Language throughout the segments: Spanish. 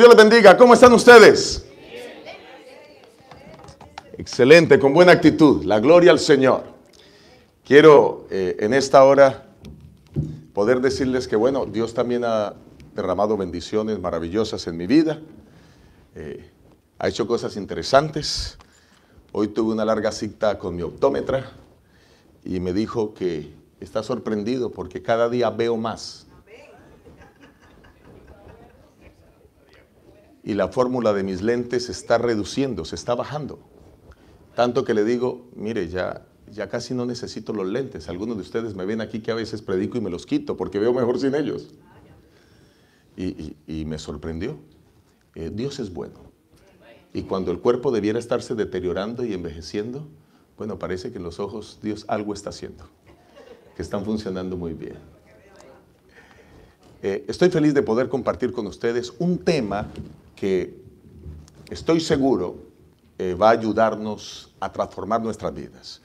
Dios les bendiga. ¿Cómo están ustedes? Excelente, con buena actitud. La gloria al Señor. Quiero eh, en esta hora poder decirles que, bueno, Dios también ha derramado bendiciones maravillosas en mi vida. Eh, ha hecho cosas interesantes. Hoy tuve una larga cita con mi optómetra y me dijo que está sorprendido porque cada día veo más. y la fórmula de mis lentes se está reduciendo, se está bajando. Tanto que le digo, mire, ya, ya casi no necesito los lentes. Algunos de ustedes me ven aquí que a veces predico y me los quito porque veo mejor sin ellos. Y, me sorprendió. Eh, Dios es bueno. Y cuando el cuerpo debiera estarse deteriorando y envejeciendo, bueno, parece que los ojos Dios algo está haciendo, que están funcionando muy bien. Eh, estoy feliz de poder compartir con ustedes un tema que estoy seguro eh, va a ayudarnos a transformar nuestras vidas.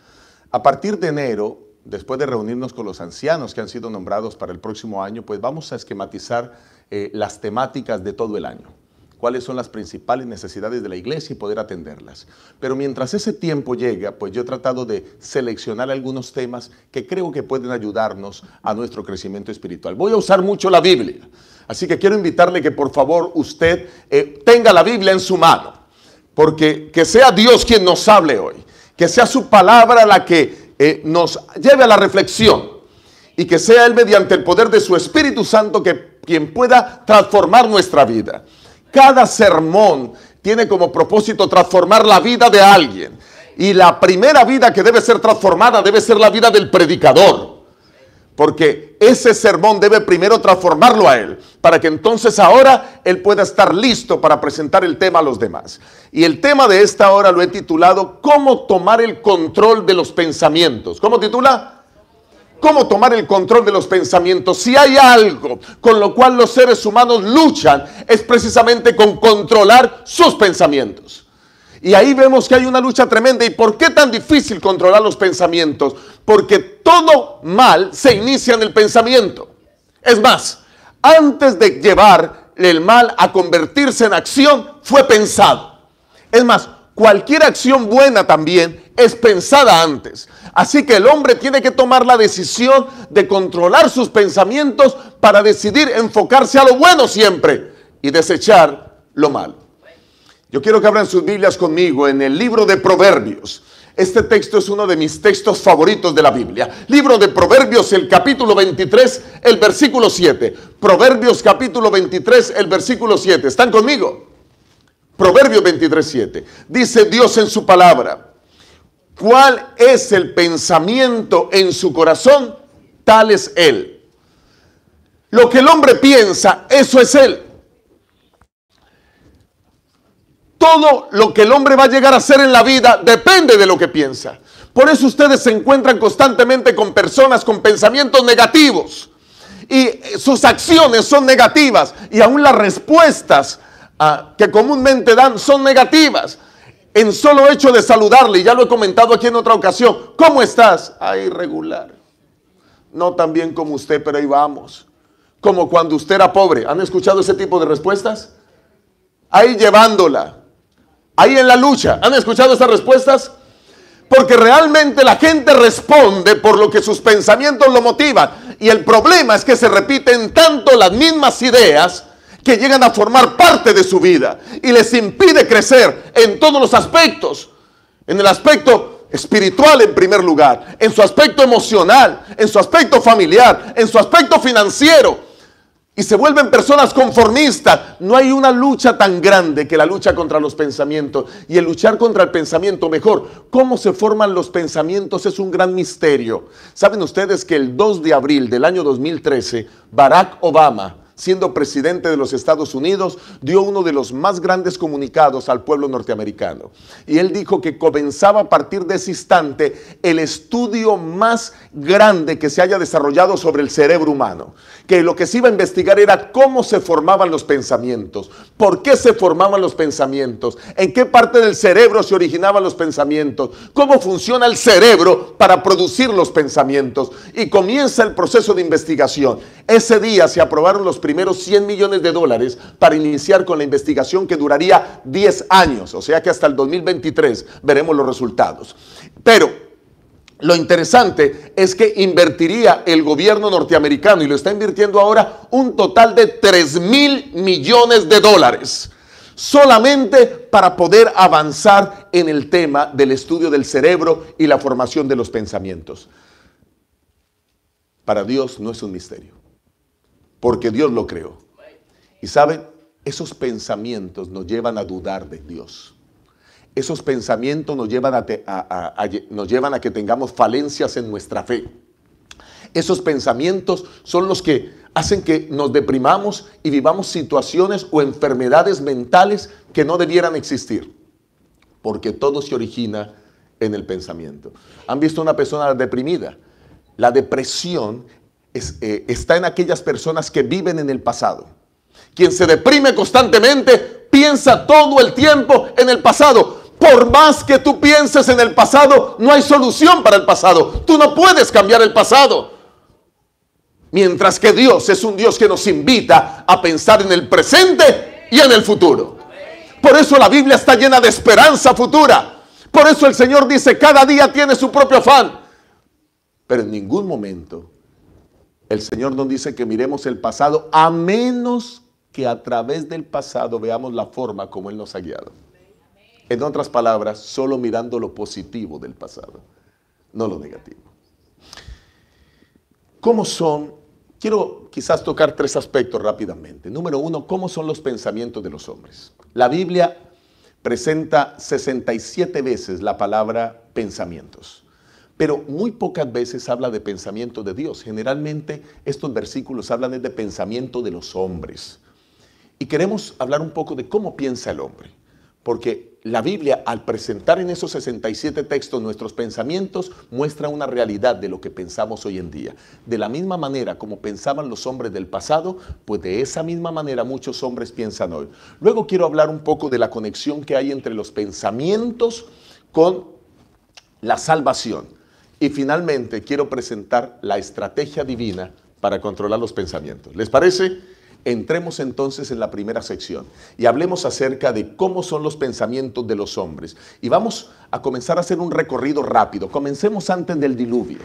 A partir de enero, después de reunirnos con los ancianos que han sido nombrados para el próximo año, pues vamos a esquematizar eh, las temáticas de todo el año cuáles son las principales necesidades de la iglesia y poder atenderlas. Pero mientras ese tiempo llega, pues yo he tratado de seleccionar algunos temas que creo que pueden ayudarnos a nuestro crecimiento espiritual. Voy a usar mucho la Biblia, así que quiero invitarle que por favor usted eh, tenga la Biblia en su mano, porque que sea Dios quien nos hable hoy, que sea su palabra la que eh, nos lleve a la reflexión y que sea Él mediante el poder de su Espíritu Santo que, quien pueda transformar nuestra vida. Cada sermón tiene como propósito transformar la vida de alguien. Y la primera vida que debe ser transformada debe ser la vida del predicador. Porque ese sermón debe primero transformarlo a él, para que entonces ahora él pueda estar listo para presentar el tema a los demás. Y el tema de esta hora lo he titulado ¿Cómo tomar el control de los pensamientos? ¿Cómo titula? cómo tomar el control de los pensamientos. Si hay algo con lo cual los seres humanos luchan, es precisamente con controlar sus pensamientos. Y ahí vemos que hay una lucha tremenda. ¿Y por qué tan difícil controlar los pensamientos? Porque todo mal se inicia en el pensamiento. Es más, antes de llevar el mal a convertirse en acción, fue pensado. Es más, cualquier acción buena también es pensada antes. Así que el hombre tiene que tomar la decisión de controlar sus pensamientos para decidir enfocarse a lo bueno siempre y desechar lo malo. Yo quiero que abran sus Biblias conmigo en el libro de Proverbios. Este texto es uno de mis textos favoritos de la Biblia. Libro de Proverbios, el capítulo 23, el versículo 7. Proverbios capítulo 23, el versículo 7. ¿Están conmigo? Proverbios 23, 7. Dice Dios en su palabra, cuál es el pensamiento en su corazón, tal es él. Lo que el hombre piensa, eso es él. Todo lo que el hombre va a llegar a hacer en la vida depende de lo que piensa. Por eso ustedes se encuentran constantemente con personas con pensamientos negativos y sus acciones son negativas y aún las respuestas ah, que comúnmente dan son negativas en solo hecho de saludarle, ya lo he comentado aquí en otra ocasión, ¿cómo estás? Ahí regular. No tan bien como usted, pero ahí vamos. Como cuando usted era pobre. ¿Han escuchado ese tipo de respuestas? Ahí llevándola. Ahí en la lucha. ¿Han escuchado esas respuestas? Porque realmente la gente responde por lo que sus pensamientos lo motivan. Y el problema es que se repiten tanto las mismas ideas que llegan a formar parte de su vida y les impide crecer en todos los aspectos. En el aspecto espiritual en primer lugar, en su aspecto emocional, en su aspecto familiar, en su aspecto financiero. Y se vuelven personas conformistas. No hay una lucha tan grande que la lucha contra los pensamientos. Y el luchar contra el pensamiento, mejor, cómo se forman los pensamientos es un gran misterio. Saben ustedes que el 2 de abril del año 2013, Barack Obama, siendo presidente de los Estados Unidos, dio uno de los más grandes comunicados al pueblo norteamericano. Y él dijo que comenzaba a partir de ese instante el estudio más grande que se haya desarrollado sobre el cerebro humano, que lo que se iba a investigar era cómo se formaban los pensamientos, por qué se formaban los pensamientos, en qué parte del cerebro se originaban los pensamientos, cómo funciona el cerebro para producir los pensamientos. Y comienza el proceso de investigación. Ese día se aprobaron los primeros 100 millones de dólares para iniciar con la investigación que duraría 10 años, o sea que hasta el 2023 veremos los resultados. Pero lo interesante es que invertiría el gobierno norteamericano y lo está invirtiendo ahora un total de 3 mil millones de dólares solamente para poder avanzar en el tema del estudio del cerebro y la formación de los pensamientos. Para Dios no es un misterio porque Dios lo creó. Y saben, esos pensamientos nos llevan a dudar de Dios. Esos pensamientos nos llevan a, que tengamos falencias en nuestra fe. Esos pensamientos son los que hacen que nos deprimamos y vivamos situaciones o enfermedades mentales que no debieran existir, porque todo se origina en el pensamiento. ¿Han visto una persona deprimida? La depresión eh, está en aquellas personas que viven en el pasado. Quien se deprime constantemente piensa todo el tiempo en el pasado. Por más que tú pienses en el pasado, no hay solución para el pasado. Tú no puedes cambiar el pasado. Mientras que Dios es un Dios que nos invita a pensar en el presente y en el futuro. Por eso la Biblia está llena de esperanza futura. Por eso el Señor dice, cada día tiene su propio afán. Pero en ningún momento el Señor nos dice que miremos el pasado a menos que a través del pasado veamos la forma como Él nos ha guiado. En otras palabras, solo mirando lo positivo del pasado, no lo negativo. ¿Cómo son? Quiero quizás tocar tres aspectos rápidamente. Número uno, ¿cómo son los pensamientos de los hombres? La Biblia presenta 67 veces la palabra pensamientos pero muy pocas veces habla de pensamiento de Dios. Generalmente estos versículos hablan de pensamiento de los hombres. Y queremos hablar un poco de cómo piensa el hombre, porque la Biblia al presentar en esos 67 textos nuestros pensamientos muestra una realidad de lo que pensamos hoy en día. De la misma manera como pensaban los hombres del pasado, pues de esa misma manera muchos hombres piensan hoy. Luego quiero hablar un poco de la conexión que hay entre los pensamientos con la salvación. Y finalmente quiero presentar la estrategia divina para controlar los pensamientos. ¿Les parece? Entremos entonces en la primera sección y hablemos acerca de cómo son los pensamientos de los hombres. Y vamos a comenzar a hacer un recorrido rápido. Comencemos antes del diluvio.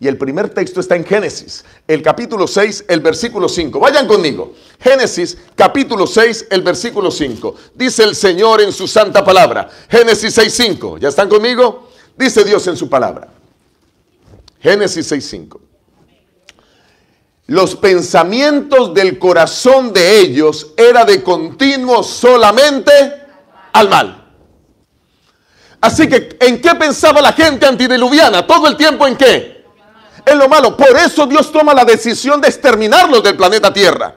Y el primer texto está en Génesis, el capítulo 6, el versículo 5. Vayan conmigo. Génesis, capítulo 6, el versículo 5. Dice el Señor en su santa palabra. Génesis 6, 5. ¿Ya están conmigo? Dice Dios en su palabra. Génesis 6.5. Los pensamientos del corazón de ellos era de continuo solamente al mal. Así que, ¿en qué pensaba la gente antidiluviana? Todo el tiempo en qué? En lo malo. Por eso Dios toma la decisión de exterminarlos del planeta Tierra.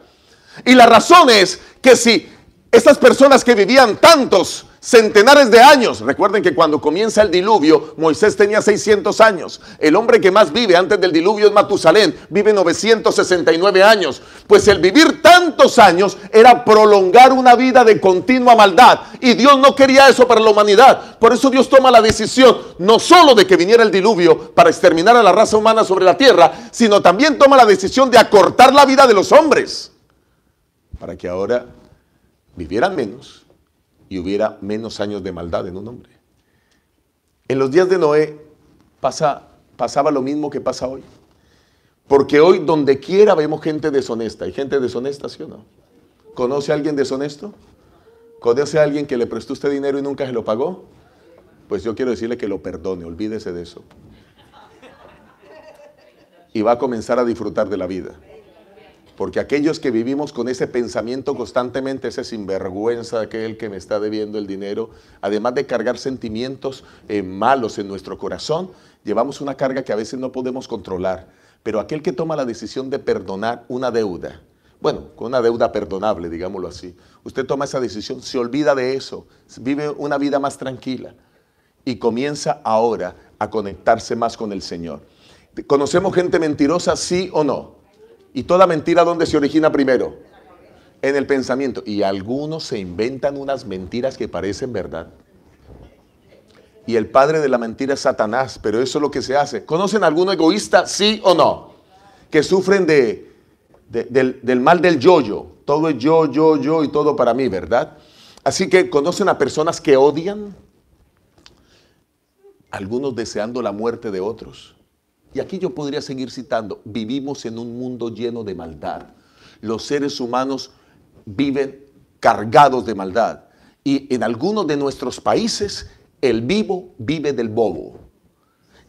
Y la razón es que si estas personas que vivían tantos centenares de años. Recuerden que cuando comienza el diluvio, Moisés tenía 600 años. El hombre que más vive antes del diluvio es Matusalén, vive 969 años. Pues el vivir tantos años era prolongar una vida de continua maldad. Y Dios no quería eso para la humanidad. Por eso Dios toma la decisión no solo de que viniera el diluvio para exterminar a la raza humana sobre la tierra, sino también toma la decisión de acortar la vida de los hombres para que ahora vivieran menos y hubiera menos años de maldad en un hombre. En los días de Noé pasaba lo mismo que pasa hoy. Porque hoy donde quiera vemos gente deshonesta. ¿Hay gente deshonesta, sí o no? ¿Conoce a alguien deshonesto? ¿Conoce a alguien que le prestó usted dinero y nunca se lo pagó? Pues yo quiero decirle que lo perdone, olvídese de eso. Y va a comenzar a disfrutar de la vida. Porque aquellos que vivimos con ese pensamiento constantemente, ese sinvergüenza, aquel que me está debiendo el dinero, además de cargar sentimientos eh, malos en nuestro corazón, llevamos una carga que a veces no podemos controlar. Pero aquel que toma la decisión de perdonar una deuda, bueno, con una deuda perdonable, digámoslo así, usted toma esa decisión, se olvida de eso, vive una vida más tranquila y comienza ahora a conectarse más con el Señor. ¿Conocemos gente mentirosa, sí o no? ¿Y toda mentira dónde se origina primero? En el pensamiento. Y algunos se inventan unas mentiras que parecen verdad. Y el padre de la mentira es Satanás, pero eso es lo que se hace. ¿Conocen a alguno egoísta, sí o no? Que sufren de, del, del, mal del yo-yo. Todo es yo, yo, yo y todo para mí, ¿verdad? Así que conocen a personas que odian, algunos deseando la muerte de otros. Y aquí yo podría seguir citando, vivimos en un mundo lleno de maldad. Los seres humanos viven cargados de maldad. Y en algunos de nuestros países, el vivo vive del bobo.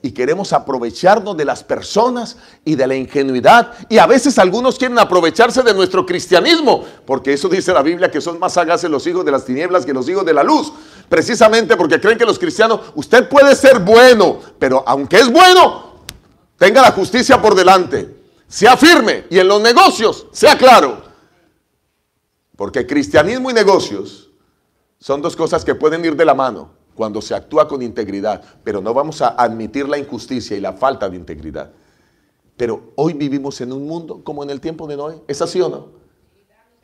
Y queremos aprovecharnos de las personas y de la ingenuidad. Y a veces algunos quieren aprovecharse de nuestro cristianismo, porque eso dice la Biblia, que son más sagaces los hijos de las tinieblas que los hijos de la luz. Precisamente porque creen que los cristianos, usted puede ser bueno, pero aunque es bueno, Tenga la justicia por delante. Sea firme y en los negocios sea claro. Porque cristianismo y negocios son dos cosas que pueden ir de la mano cuando se actúa con integridad, pero no vamos a admitir la injusticia y la falta de integridad. Pero hoy vivimos en un mundo como en el tiempo de Noé. ¿Es así o no?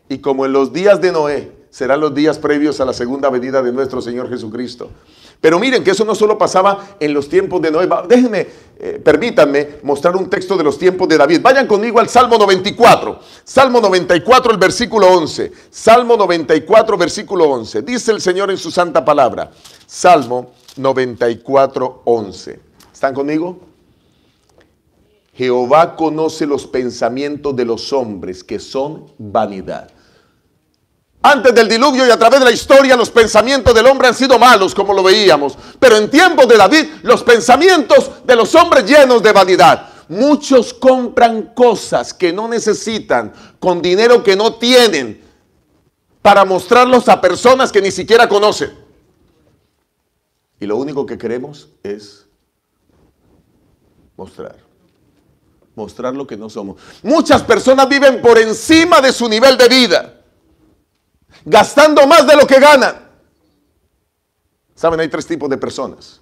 Y como en los días de Noé serán los días previos a la segunda venida de nuestro Señor Jesucristo. Pero miren que eso no solo pasaba en los tiempos de Noé. Déjenme, eh, permítanme mostrar un texto de los tiempos de David. Vayan conmigo al Salmo 94. Salmo 94, el versículo 11. Salmo 94, versículo 11. Dice el Señor en su santa palabra. Salmo 94, 11. ¿Están conmigo? Jehová conoce los pensamientos de los hombres que son vanidad. Antes del diluvio y a través de la historia los pensamientos del hombre han sido malos, como lo veíamos. Pero en tiempos de David, los pensamientos de los hombres llenos de vanidad. Muchos compran cosas que no necesitan, con dinero que no tienen, para mostrarlos a personas que ni siquiera conocen. Y lo único que queremos es mostrar. Mostrar lo que no somos. Muchas personas viven por encima de su nivel de vida gastando más de lo que ganan. Saben, hay tres tipos de personas.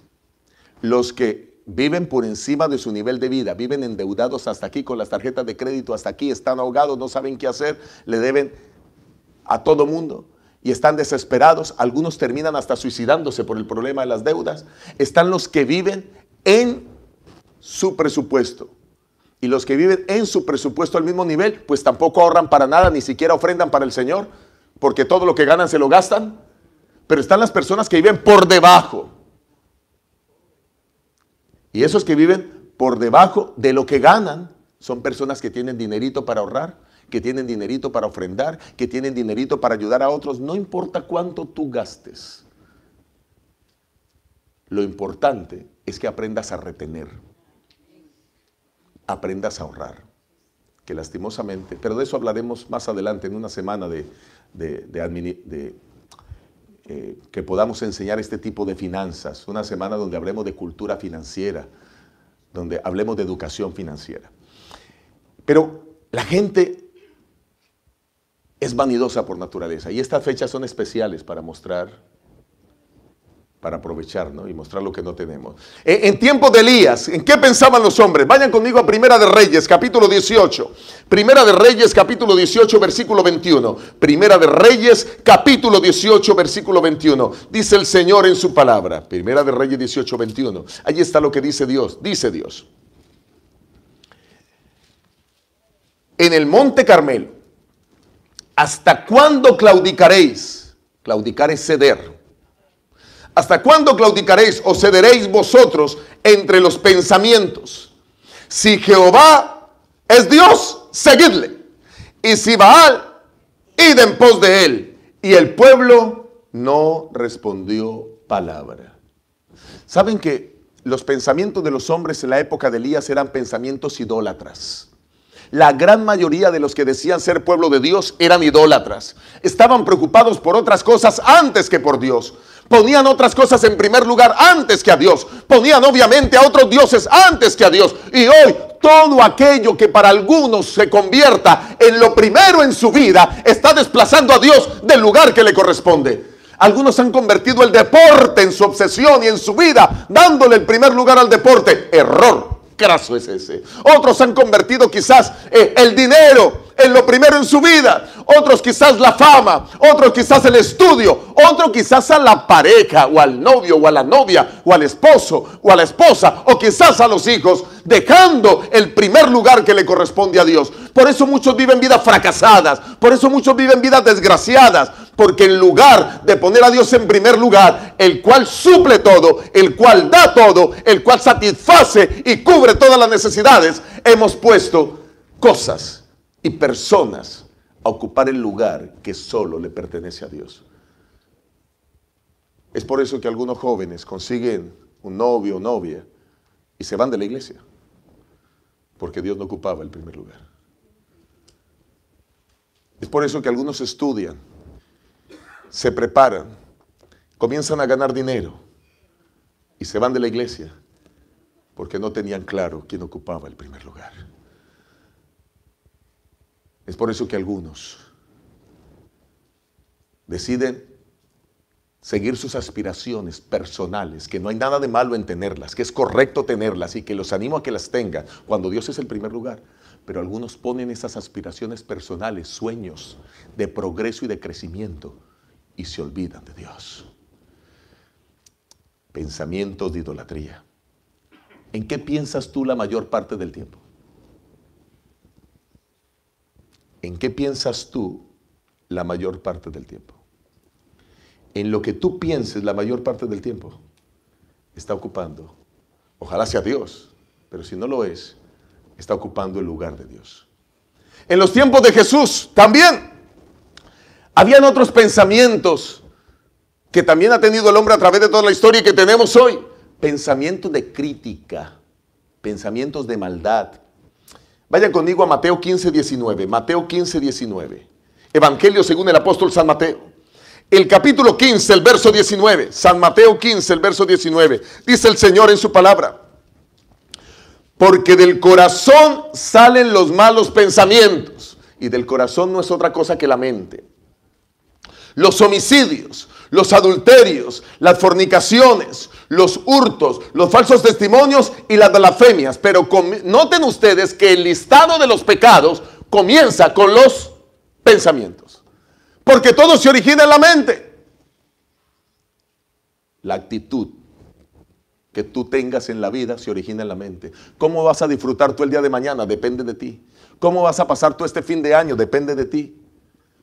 Los que viven por encima de su nivel de vida, viven endeudados hasta aquí con las tarjetas de crédito, hasta aquí están ahogados, no saben qué hacer, le deben a todo mundo y están desesperados. Algunos terminan hasta suicidándose por el problema de las deudas. Están los que viven en su presupuesto. Y los que viven en su presupuesto al mismo nivel, pues tampoco ahorran para nada, ni siquiera ofrendan para el Señor, porque todo lo que ganan se lo gastan, pero están las personas que viven por debajo. Y esos que viven por debajo de lo que ganan son personas que tienen dinerito para ahorrar, que tienen dinerito para ofrendar, que tienen dinerito para ayudar a otros, no importa cuánto tú gastes. Lo importante es que aprendas a retener, aprendas a ahorrar, que lastimosamente, pero de eso hablaremos más adelante en una semana de de, eh, que podamos enseñar este tipo de finanzas, una semana donde hablemos de cultura financiera, donde hablemos de educación financiera. Pero la gente es vanidosa por naturaleza y estas fechas son especiales para mostrar para aprovechar y mostrar lo que no tenemos. Eh, en, tiempo de Elías, ¿en qué pensaban los hombres? Vayan conmigo a Primera de Reyes, capítulo 18. Primera de Reyes, capítulo 18, versículo 21. Primera de Reyes, capítulo 18, versículo 21. Dice el Señor en su palabra. Primera de Reyes 18, 21. Ahí está lo que dice Dios. Dice Dios. En el monte Carmelo, ¿hasta cuándo claudicaréis? Claudicar es ceder ¿Hasta cuándo claudicaréis o cederéis vosotros entre los pensamientos? Si Jehová es Dios, seguidle. Y si Baal, id en pos de él. Y el pueblo no respondió palabra. ¿Saben que los pensamientos de los hombres en la época de Elías eran pensamientos idólatras? la gran mayoría de los que decían ser pueblo de Dios eran idólatras. Estaban preocupados por otras cosas antes que por Dios ponían otras cosas en primer lugar antes que a Dios, ponían obviamente a otros dioses antes que a Dios. Y hoy todo aquello que para algunos se convierta en lo primero en su vida está desplazando a Dios del lugar que le corresponde. Algunos han convertido el deporte en su obsesión y en su vida, dándole el primer lugar al deporte. Error, craso es ese. Otros han convertido quizás eh, el dinero en lo primero en su vida, otros quizás la fama, otros quizás el estudio, otro quizás a la pareja o al novio o a la novia o al esposo o a la esposa o quizás a los hijos, dejando el primer lugar que le corresponde a Dios. Por eso muchos viven vidas fracasadas, por eso muchos viven vidas desgraciadas, porque en lugar de poner a Dios en primer lugar, el cual suple todo, el cual da todo, el cual satisface y cubre todas las necesidades, hemos puesto cosas y personas a ocupar el lugar que solo le pertenece a Dios. Es por eso que algunos jóvenes consiguen un novio o novia y se van de la iglesia, porque Dios no ocupaba el primer lugar. Es por eso que algunos estudian, se preparan, comienzan a ganar dinero y se van de la iglesia, porque no tenían claro quién ocupaba el primer lugar. Es por eso que algunos deciden seguir sus aspiraciones personales, que no hay nada de malo en tenerlas, que es correcto tenerlas y que los animo a que las tengan cuando Dios es el primer lugar. Pero algunos ponen esas aspiraciones personales, sueños de progreso y de crecimiento y se olvidan de Dios. Pensamientos de idolatría. ¿En qué piensas tú la mayor parte del tiempo? ¿En qué piensas tú la mayor parte del tiempo? En lo que tú pienses la mayor parte del tiempo está ocupando, ojalá sea Dios, pero si no lo es, está ocupando el lugar de Dios. En los tiempos de Jesús también habían otros pensamientos que también ha tenido el hombre a través de toda la historia y que tenemos hoy. Pensamientos de crítica, pensamientos de maldad, Vayan conmigo a Mateo 15, 19. Mateo 15, 19. Evangelio según el apóstol San Mateo. El capítulo 15, el verso 19. San Mateo 15, el verso 19. Dice el Señor en su palabra. Porque del corazón salen los malos pensamientos. Y del corazón no es otra cosa que la mente. Los homicidios, los adulterios, las fornicaciones, los hurtos, los falsos testimonios y las blasfemias. Pero noten ustedes que el listado de los pecados comienza con los pensamientos. Porque todo se origina en la mente. La actitud que tú tengas en la vida se origina en la mente. ¿Cómo vas a disfrutar tú el día de mañana? Depende de ti. ¿Cómo vas a pasar tú este fin de año? Depende de ti.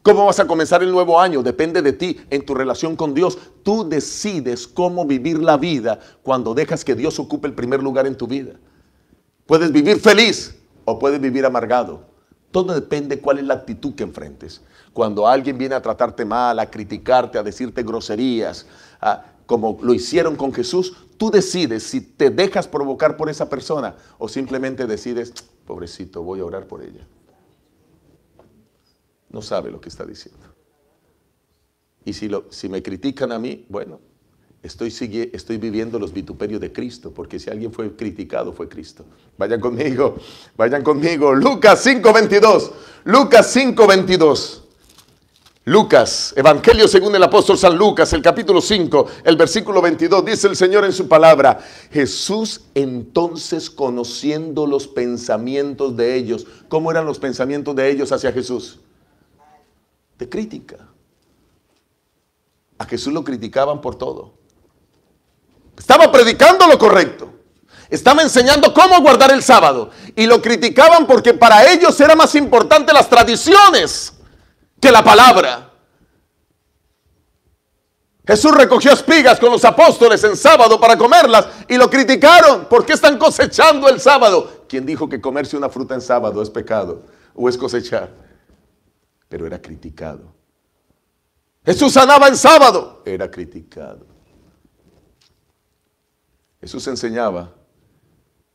¿Cómo vas a comenzar el nuevo año? Depende de ti, en tu relación con Dios. Tú decides cómo vivir la vida cuando dejas que Dios ocupe el primer lugar en tu vida. Puedes vivir feliz o puedes vivir amargado. Todo depende cuál es la actitud que enfrentes. Cuando alguien viene a tratarte mal, a criticarte, a decirte groserías, como lo hicieron con Jesús, tú decides si te dejas provocar por esa persona o simplemente decides, pobrecito, voy a orar por ella no sabe lo que está diciendo. Y si, lo, si me critican a mí, bueno, estoy, sigue, estoy viviendo los vituperios de Cristo, porque si alguien fue criticado fue Cristo. Vayan conmigo, vayan conmigo. Lucas 5.22, Lucas 5.22. Lucas, Evangelio según el apóstol San Lucas, el capítulo 5, el versículo 22, dice el Señor en su palabra, Jesús entonces conociendo los pensamientos de ellos, ¿cómo eran los pensamientos de ellos hacia Jesús? de crítica. A Jesús lo criticaban por todo. Estaba predicando lo correcto. Estaba enseñando cómo guardar el sábado. Y lo criticaban porque para ellos era más importante las tradiciones que la palabra. Jesús recogió espigas con los apóstoles en sábado para comerlas y lo criticaron. porque están cosechando el sábado? ¿Quién dijo que comerse una fruta en sábado es pecado o es cosechar? pero era criticado. Jesús sanaba en sábado, era criticado. Jesús enseñaba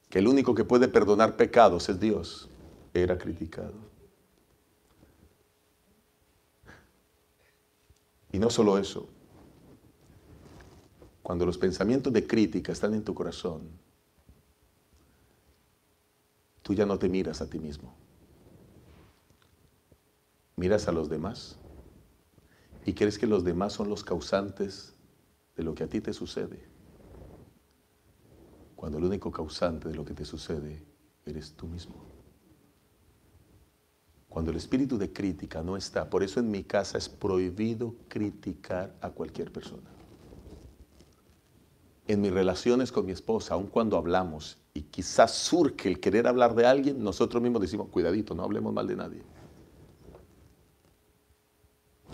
que el único que puede perdonar pecados es Dios, era criticado. Y no solo eso, cuando los pensamientos de crítica están en tu corazón, tú ya no te miras a ti mismo miras a los demás y crees que los demás son los causantes de lo que a ti te sucede, cuando el único causante de lo que te sucede eres tú mismo. Cuando el espíritu de crítica no está, por eso en mi casa es prohibido criticar a cualquier persona. En mis relaciones con mi esposa, aun cuando hablamos y quizás surque el querer hablar de alguien, nosotros mismos decimos, cuidadito, no hablemos mal de nadie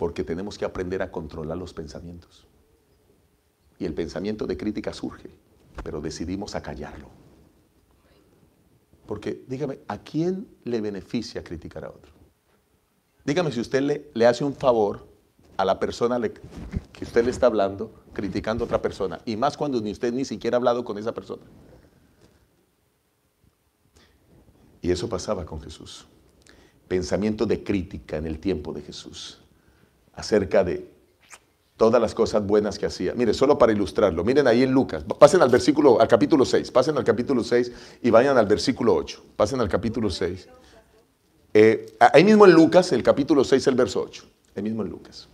porque tenemos que aprender a controlar los pensamientos. Y el pensamiento de crítica surge, pero decidimos acallarlo. Porque dígame, ¿a quién le beneficia criticar a otro? Dígame si usted le, hace un favor a la persona que usted le está hablando, criticando a otra persona, y más cuando usted ni siquiera ha hablado con esa persona. Y eso pasaba con Jesús. Pensamiento de crítica en el tiempo de Jesús acerca de todas las cosas buenas que hacía. Mire, solo para ilustrarlo, miren ahí en Lucas, pasen al versículo, al capítulo 6, pasen al capítulo 6 y vayan al versículo 8, pasen al capítulo 6. Eh, ahí mismo en Lucas, el capítulo 6, el verso 8, ahí mismo en Lucas.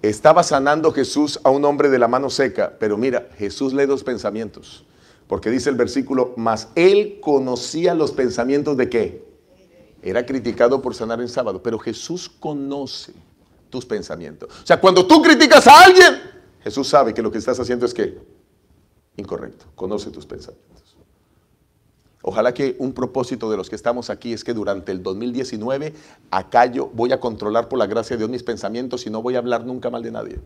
Estaba sanando Jesús a un hombre de la mano seca, pero mira, Jesús lee dos pensamientos, porque dice el versículo, mas él conocía los pensamientos de qué? Era criticado por sanar en sábado, pero Jesús conoce tus pensamientos. O sea, cuando tú criticas a alguien, Jesús sabe que lo que estás haciendo es que incorrecto, conoce tus pensamientos. Ojalá que un propósito de los que estamos aquí es que durante el 2019 acá yo voy a controlar por la gracia de Dios mis pensamientos y no voy a hablar nunca mal de nadie.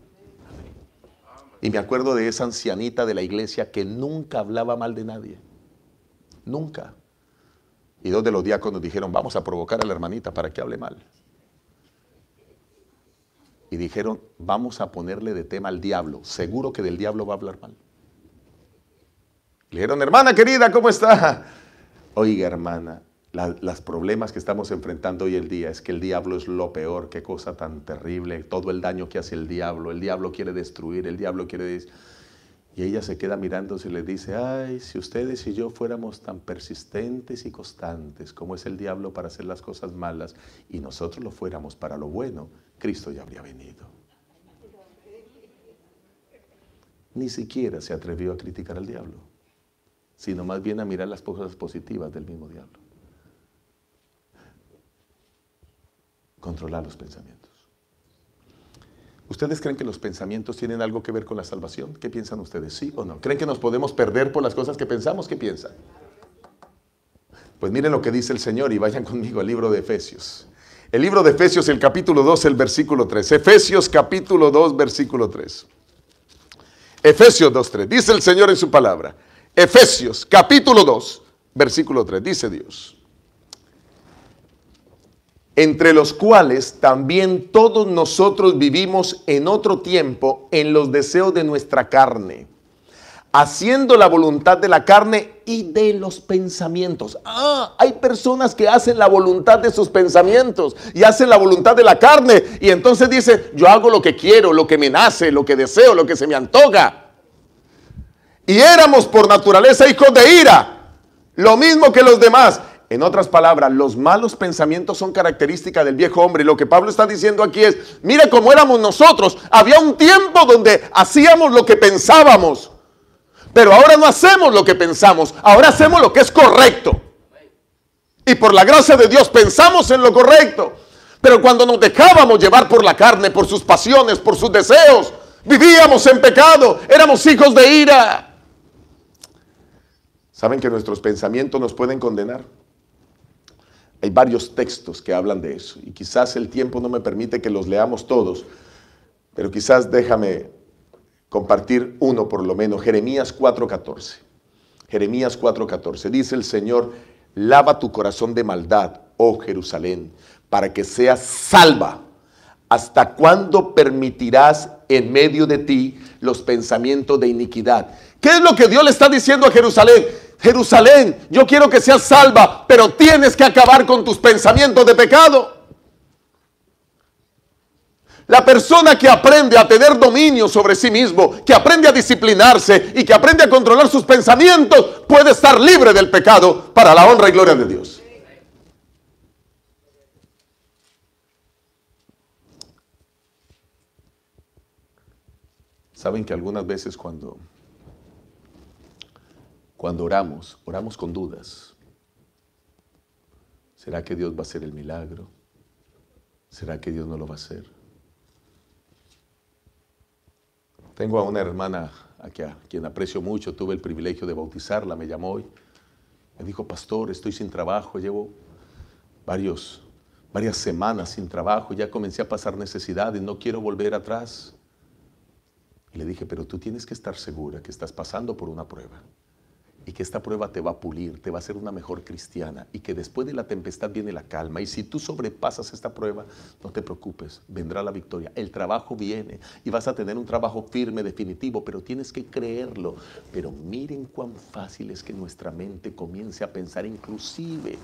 Y me acuerdo de esa ancianita de la iglesia que nunca hablaba mal de nadie. Nunca. Y dos de los diáconos dijeron, vamos a provocar a la hermanita para que hable mal. Y dijeron, vamos a ponerle de tema al diablo. Seguro que del diablo va a hablar mal. Le dijeron, hermana querida, ¿cómo está? Oiga, hermana, los las problemas que estamos enfrentando hoy el día es que el diablo es lo peor, qué cosa tan terrible, todo el daño que hace el diablo. El diablo quiere destruir, el diablo quiere... decir. Y ella se queda mirando y le dice, ay, si ustedes y yo fuéramos tan persistentes y constantes como es el diablo para hacer las cosas malas y nosotros lo fuéramos para lo bueno, Cristo ya habría venido. Ni siquiera se atrevió a criticar al diablo, sino más bien a mirar las cosas positivas del mismo diablo. Controlar los pensamientos. ¿Ustedes creen que los pensamientos tienen algo que ver con la salvación? ¿Qué piensan ustedes? ¿Sí o no? ¿Creen que nos podemos perder por las cosas que pensamos? ¿Qué piensan? Pues miren lo que dice el Señor y vayan conmigo al libro de Efesios. El libro de Efesios, el capítulo 2, el versículo 3. Efesios capítulo 2, versículo 3. Efesios 2, 3. Dice el Señor en su palabra. Efesios capítulo 2, versículo 3. Dice Dios entre los cuales también todos nosotros vivimos en otro tiempo en los deseos de nuestra carne, haciendo la voluntad de la carne y de los pensamientos. Ah, hay personas que hacen la voluntad de sus pensamientos y hacen la voluntad de la carne y entonces dice, yo hago lo que quiero, lo que me nace, lo que deseo, lo que se me antoja. Y éramos por naturaleza hijos de ira, lo mismo que los demás. En otras palabras, los malos pensamientos son característica del viejo hombre. Y lo que Pablo está diciendo aquí es, mire cómo éramos nosotros. Había un tiempo donde hacíamos lo que pensábamos. Pero ahora no hacemos lo que pensamos. Ahora hacemos lo que es correcto. Y por la gracia de Dios pensamos en lo correcto. Pero cuando nos dejábamos llevar por la carne, por sus pasiones, por sus deseos, vivíamos en pecado. Éramos hijos de ira. ¿Saben que nuestros pensamientos nos pueden condenar? Hay varios textos que hablan de eso y quizás el tiempo no me permite que los leamos todos, pero quizás déjame compartir uno por lo menos, Jeremías 4:14. Jeremías 4:14 dice el Señor, lava tu corazón de maldad, oh Jerusalén, para que seas salva. ¿Hasta cuándo permitirás en medio de ti los pensamientos de iniquidad? ¿Qué es lo que Dios le está diciendo a Jerusalén? Jerusalén, yo quiero que seas salva, pero tienes que acabar con tus pensamientos de pecado. La persona que aprende a tener dominio sobre sí mismo, que aprende a disciplinarse y que aprende a controlar sus pensamientos, puede estar libre del pecado para la honra y gloria de Dios. Saben que algunas veces cuando cuando oramos, oramos con dudas. ¿Será que Dios va a hacer el milagro? ¿Será que Dios no lo va a hacer? Tengo a una hermana a quien aprecio mucho, tuve el privilegio de bautizarla, me llamó hoy. Me dijo, pastor, estoy sin trabajo, llevo varios, varias semanas sin trabajo, ya comencé a pasar necesidades, no quiero volver atrás. Y le dije, pero tú tienes que estar segura que estás pasando por una prueba y que esta prueba te va a pulir, te va a hacer una mejor cristiana y que después de la tempestad viene la calma y si tú sobrepasas esta prueba, no te preocupes, vendrá la victoria. El trabajo viene y vas a tener un trabajo firme, definitivo, pero tienes que creerlo. Pero miren cuán fácil es que nuestra mente comience a pensar inclusive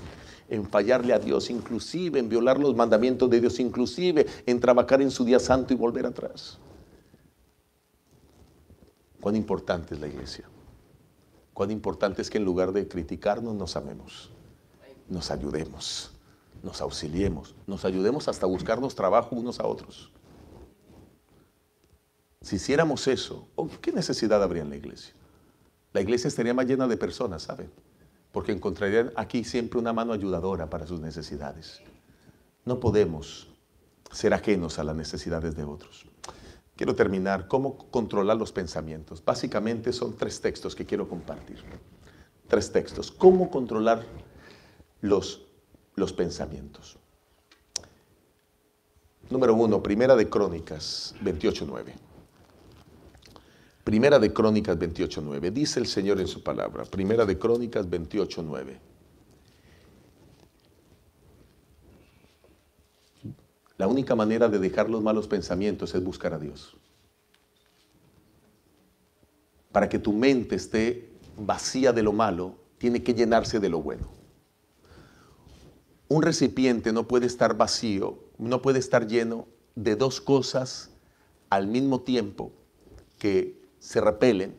en fallarle a Dios, inclusive en violar los mandamientos de Dios, inclusive en trabajar en su día santo y volver atrás. Cuán importante es la iglesia cuán importante es que en lugar de criticarnos nos amemos, nos ayudemos, nos auxiliemos, nos ayudemos hasta buscarnos trabajo unos a otros. Si hiciéramos eso, oh, ¿qué necesidad habría en la iglesia? La iglesia estaría más llena de personas, ¿saben? Porque encontrarían aquí siempre una mano ayudadora para sus necesidades. No podemos ser ajenos a las necesidades de otros. Quiero terminar, ¿cómo controlar los pensamientos? Básicamente son tres textos que quiero compartir. Tres textos. ¿Cómo controlar los, los pensamientos? Número uno, Primera de Crónicas 28.9. Primera de Crónicas 28.9. Dice el Señor en su palabra. Primera de Crónicas 28.9. La única manera de dejar los malos pensamientos es buscar a Dios. Para que tu mente esté vacía de lo malo, tiene que llenarse de lo bueno. Un recipiente no puede estar vacío, no puede estar lleno de dos cosas al mismo tiempo que se repelen.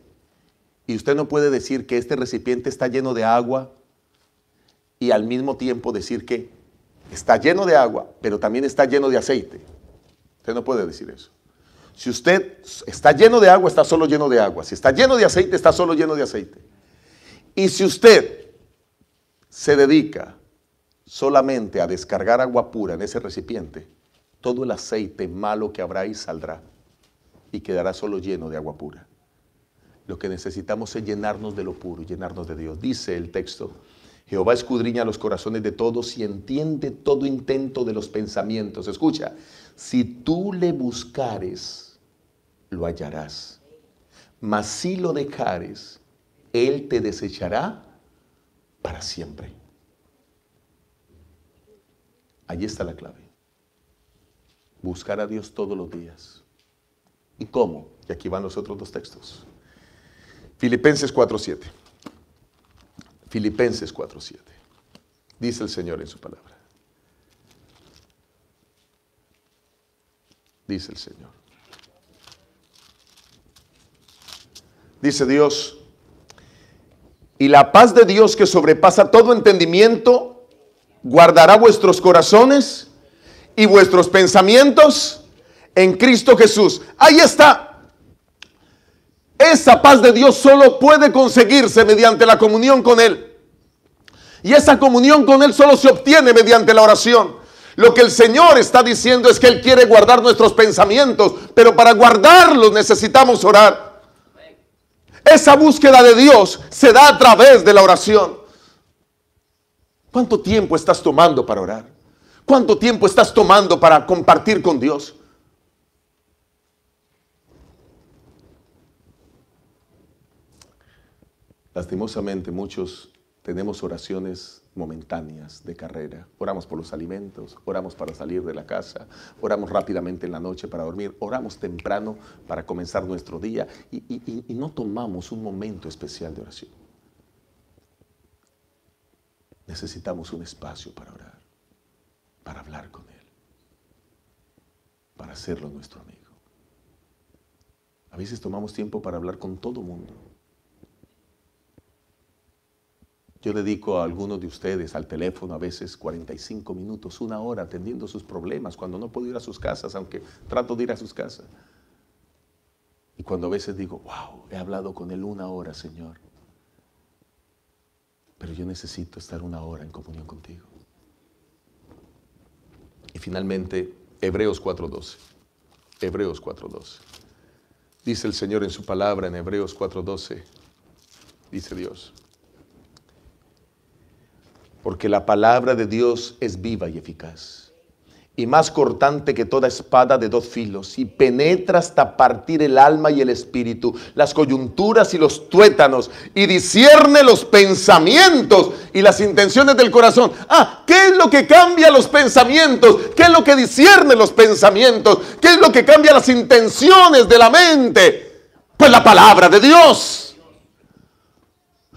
Y usted no puede decir que este recipiente está lleno de agua y al mismo tiempo decir que Está lleno de agua, pero también está lleno de aceite. Usted no puede decir eso. Si usted está lleno de agua, está solo lleno de agua. Si está lleno de aceite, está solo lleno de aceite. Y si usted se dedica solamente a descargar agua pura en ese recipiente, todo el aceite malo que habrá ahí saldrá y quedará solo lleno de agua pura. Lo que necesitamos es llenarnos de lo puro, llenarnos de Dios. Dice el texto, Jehová escudriña los corazones de todos y entiende todo intento de los pensamientos. Escucha, si tú le buscares, lo hallarás. Mas si lo dejares, Él te desechará para siempre. Allí está la clave. Buscar a Dios todos los días. ¿Y cómo? Y aquí van los otros dos textos. Filipenses 4:7. Filipenses 4:7. Dice el Señor en su palabra. Dice el Señor. Dice Dios, y la paz de Dios que sobrepasa todo entendimiento, guardará vuestros corazones y vuestros pensamientos en Cristo Jesús. Ahí está. Esa paz de Dios solo puede conseguirse mediante la comunión con Él. Y esa comunión con Él solo se obtiene mediante la oración. Lo que el Señor está diciendo es que Él quiere guardar nuestros pensamientos, pero para guardarlos necesitamos orar. Esa búsqueda de Dios se da a través de la oración. ¿Cuánto tiempo estás tomando para orar? ¿Cuánto tiempo estás tomando para compartir con Dios? Lastimosamente muchos tenemos oraciones momentáneas de carrera. Oramos por los alimentos, oramos para salir de la casa, oramos rápidamente en la noche para dormir, oramos temprano para comenzar nuestro día y, no tomamos un momento especial de oración. Necesitamos un espacio para orar, para hablar con Él, para hacerlo nuestro amigo. A veces tomamos tiempo para hablar con todo mundo Yo dedico a algunos de ustedes al teléfono a veces 45 minutos, una hora atendiendo sus problemas, cuando no puedo ir a sus casas, aunque trato de ir a sus casas. Y cuando a veces digo, wow, he hablado con él una hora, Señor. Pero yo necesito estar una hora en comunión contigo. Y finalmente, Hebreos 4.12. Hebreos 4.12. Dice el Señor en su palabra en Hebreos 4.12. Dice Dios porque la palabra de Dios es viva y eficaz, y más cortante que toda espada de dos filos, y penetra hasta partir el alma y el espíritu, las coyunturas y los tuétanos, y discierne los pensamientos y las intenciones del corazón. Ah, ¿qué es lo que cambia los pensamientos? ¿Qué es lo que discierne los pensamientos? ¿Qué es lo que cambia las intenciones de la mente? Pues la palabra de Dios.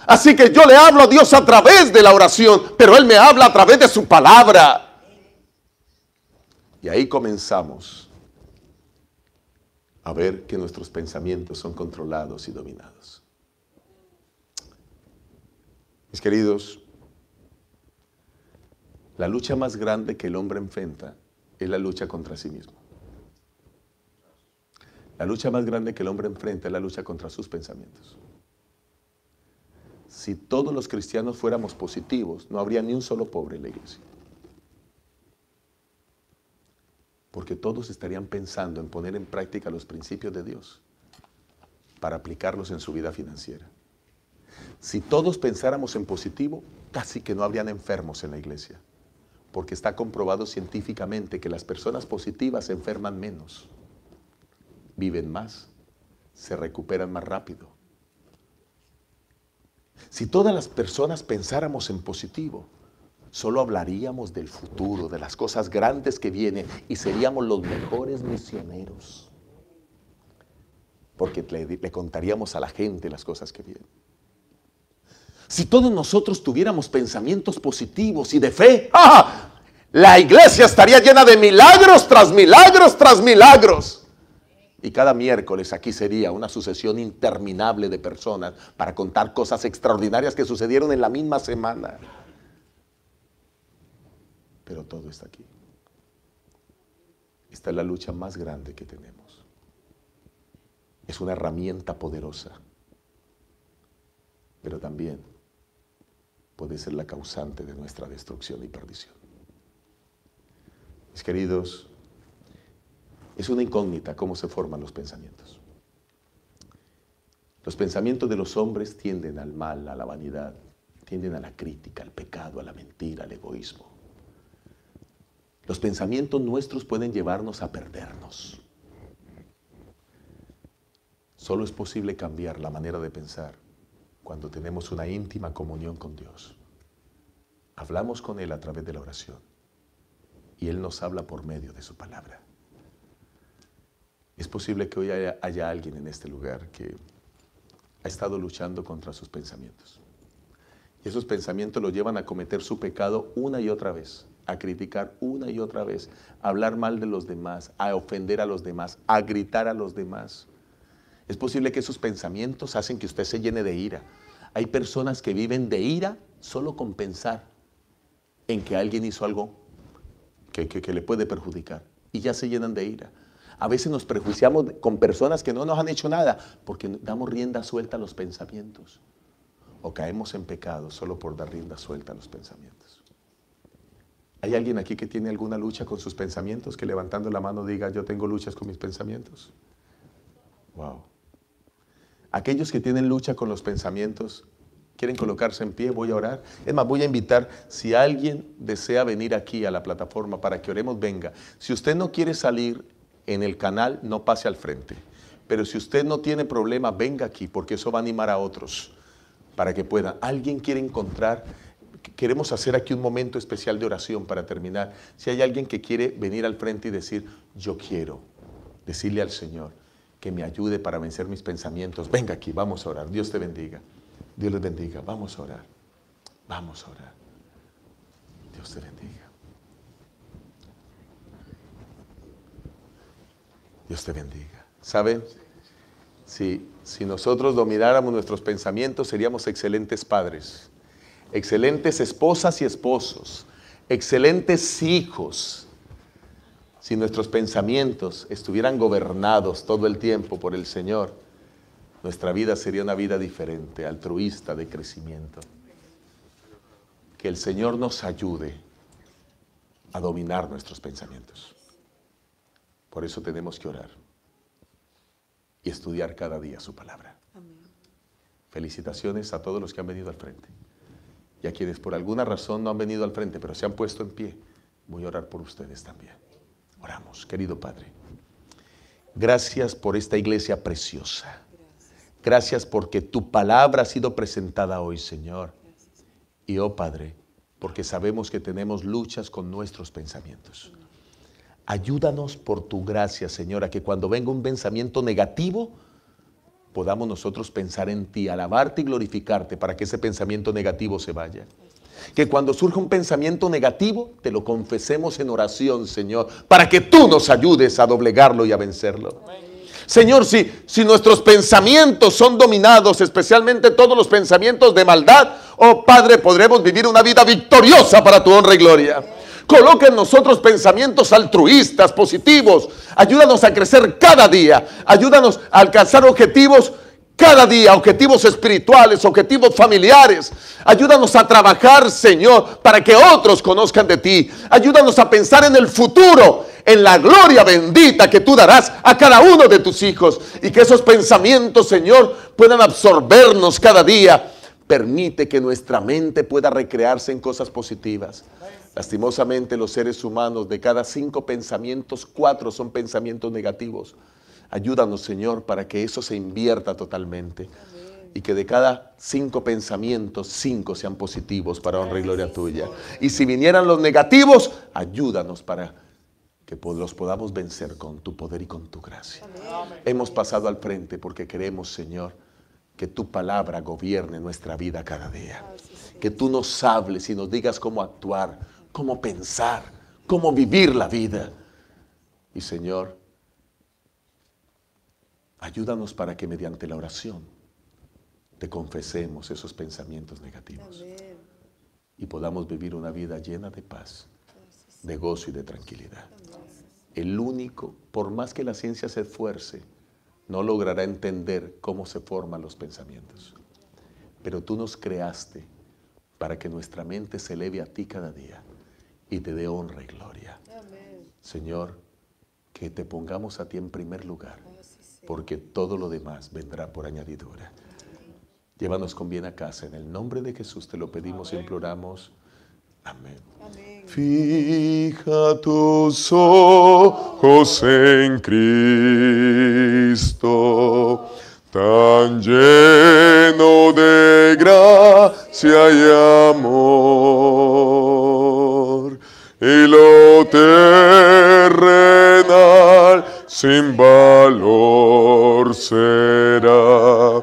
Así que yo le hablo a Dios a través de la oración, pero Él me habla a través de su palabra. Y ahí comenzamos a ver que nuestros pensamientos son controlados y dominados. Mis queridos, la lucha más grande que el hombre enfrenta es la lucha contra sí mismo. La lucha más grande que el hombre enfrenta es la lucha contra sus pensamientos si todos los cristianos fuéramos positivos, no habría ni un solo pobre en la iglesia. Porque todos estarían pensando en poner en práctica los principios de Dios para aplicarlos en su vida financiera. Si todos pensáramos en positivo, casi que no habrían enfermos en la iglesia, porque está comprobado científicamente que las personas positivas se enferman menos, viven más, se recuperan más rápido, si todas las personas pensáramos en positivo, solo hablaríamos del futuro, de las cosas grandes que vienen y seríamos los mejores misioneros. Porque le, contaríamos a la gente las cosas que vienen. Si todos nosotros tuviéramos pensamientos positivos y de fe, ¡ah! la iglesia estaría llena de milagros tras milagros tras milagros. Y cada miércoles aquí sería una sucesión interminable de personas para contar cosas extraordinarias que sucedieron en la misma semana. Pero todo está aquí. Esta es la lucha más grande que tenemos. Es una herramienta poderosa. Pero también puede ser la causante de nuestra destrucción y perdición. Mis queridos, es una incógnita cómo se forman los pensamientos. Los pensamientos de los hombres tienden al mal, a la vanidad, tienden a la crítica, al pecado, a la mentira, al egoísmo. Los pensamientos nuestros pueden llevarnos a perdernos. Solo es posible cambiar la manera de pensar cuando tenemos una íntima comunión con Dios. Hablamos con Él a través de la oración y Él nos habla por medio de su palabra. Es posible que hoy haya, alguien en este lugar que ha estado luchando contra sus pensamientos. Y esos pensamientos lo llevan a cometer su pecado una y otra vez, a criticar una y otra vez, a hablar mal de los demás, a ofender a los demás, a gritar a los demás. Es posible que esos pensamientos hacen que usted se llene de ira. Hay personas que viven de ira solo con pensar en que alguien hizo algo que le puede perjudicar y ya se llenan de ira a veces nos prejuiciamos con personas que no nos han hecho nada porque damos rienda suelta a los pensamientos. O caemos en pecado solo por dar rienda suelta a los pensamientos. ¿Hay alguien aquí que tiene alguna lucha con sus pensamientos que levantando la mano diga yo tengo luchas con mis pensamientos? Wow. Aquellos que tienen lucha con los pensamientos, quieren colocarse en pie, voy a orar. Es más, voy a invitar, si alguien desea venir aquí a la plataforma para que oremos, venga. Si usted no quiere salir, en el canal, no pase al frente. Pero si usted no tiene problema, venga aquí, porque eso va a animar a otros para que puedan. Alguien quiere encontrar, queremos hacer aquí un momento especial de oración para terminar. Si hay alguien que quiere venir al frente y decir, yo quiero, decirle al Señor que me ayude para vencer mis pensamientos, venga aquí, vamos a orar. Dios te bendiga. Dios les bendiga. Vamos a orar. Vamos a orar. Dios te bendiga. Dios te bendiga. ¿Saben? Si, si nosotros domináramos nuestros pensamientos, seríamos excelentes padres, excelentes esposas y esposos, excelentes hijos. Si nuestros pensamientos estuvieran gobernados todo el tiempo por el Señor, nuestra vida sería una vida diferente, altruista, de crecimiento. Que el Señor nos ayude a dominar nuestros pensamientos. Por eso tenemos que orar y estudiar cada día su palabra. Felicitaciones a todos los que han venido al frente y a quienes por alguna razón no han venido al frente, pero se han puesto en pie. Voy a orar por ustedes también. Oramos, querido Padre. Gracias por esta iglesia preciosa. Gracias porque tu palabra ha sido presentada hoy, Señor. Y oh Padre, porque sabemos que tenemos luchas con nuestros pensamientos. Ayúdanos por tu gracia, Señor, a que cuando venga un pensamiento negativo, podamos nosotros pensar en ti, alabarte y glorificarte para que ese pensamiento negativo se vaya. Que cuando surja un pensamiento negativo, te lo confesemos en oración, Señor, para que tú nos ayudes a doblegarlo y a vencerlo. Señor, si, si nuestros pensamientos son dominados, especialmente todos los pensamientos de maldad, oh Padre, podremos vivir una vida victoriosa para tu honra y gloria. Coloca en nosotros pensamientos altruistas, positivos. Ayúdanos a crecer cada día. Ayúdanos a alcanzar objetivos cada día, objetivos espirituales, objetivos familiares. Ayúdanos a trabajar, Señor, para que otros conozcan de ti. Ayúdanos a pensar en el futuro, en la gloria bendita que tú darás a cada uno de tus hijos. Y que esos pensamientos, Señor, puedan absorbernos cada día. Permite que nuestra mente pueda recrearse en cosas positivas. Lastimosamente los seres humanos, de cada cinco pensamientos, cuatro son pensamientos negativos. Ayúdanos, Señor, para que eso se invierta totalmente y que de cada cinco pensamientos, cinco sean positivos para honra y gloria tuya. Y si vinieran los negativos, ayúdanos para que los podamos vencer con tu poder y con tu gracia. Hemos pasado al frente porque queremos, Señor, que tu palabra gobierne nuestra vida cada día. Que tú nos hables y nos digas cómo actuar cómo pensar, cómo vivir la vida. Y Señor, ayúdanos para que mediante la oración te confesemos esos pensamientos negativos y podamos vivir una vida llena de paz, de gozo y de tranquilidad. El único, por más que la ciencia se esfuerce, no logrará entender cómo se forman los pensamientos. Pero tú nos creaste para que nuestra mente se eleve a ti cada día y te dé honra y gloria. Amén. Señor, que te pongamos a ti en primer lugar, ah, porque todo lo demás vendrá por añadidura. Llévanos con bien a casa. En el nombre de Jesús te lo pedimos y imploramos. Amén. Fija tus ojos en Cristo, tan lleno de gracia y amor terrenal sin valor será.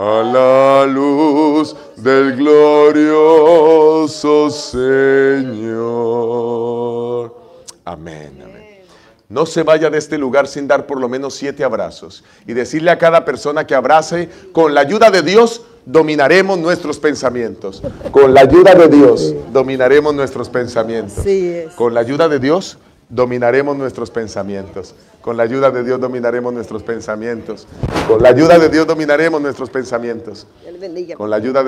A la luz del glorioso Señor. Amén, No se vaya de este lugar sin dar por lo menos siete abrazos y decirle a cada persona que abrace con la ayuda de Dios dominaremos nuestros pensamientos. Con la ayuda de Dios, dominaremos nuestros pensamientos. Con la ayuda de Dios, dominaremos nuestros pensamientos. Con la ayuda de Dios dominaremos nuestros pensamientos. Con la ayuda de Dios dominaremos nuestros pensamientos. Con la ayuda de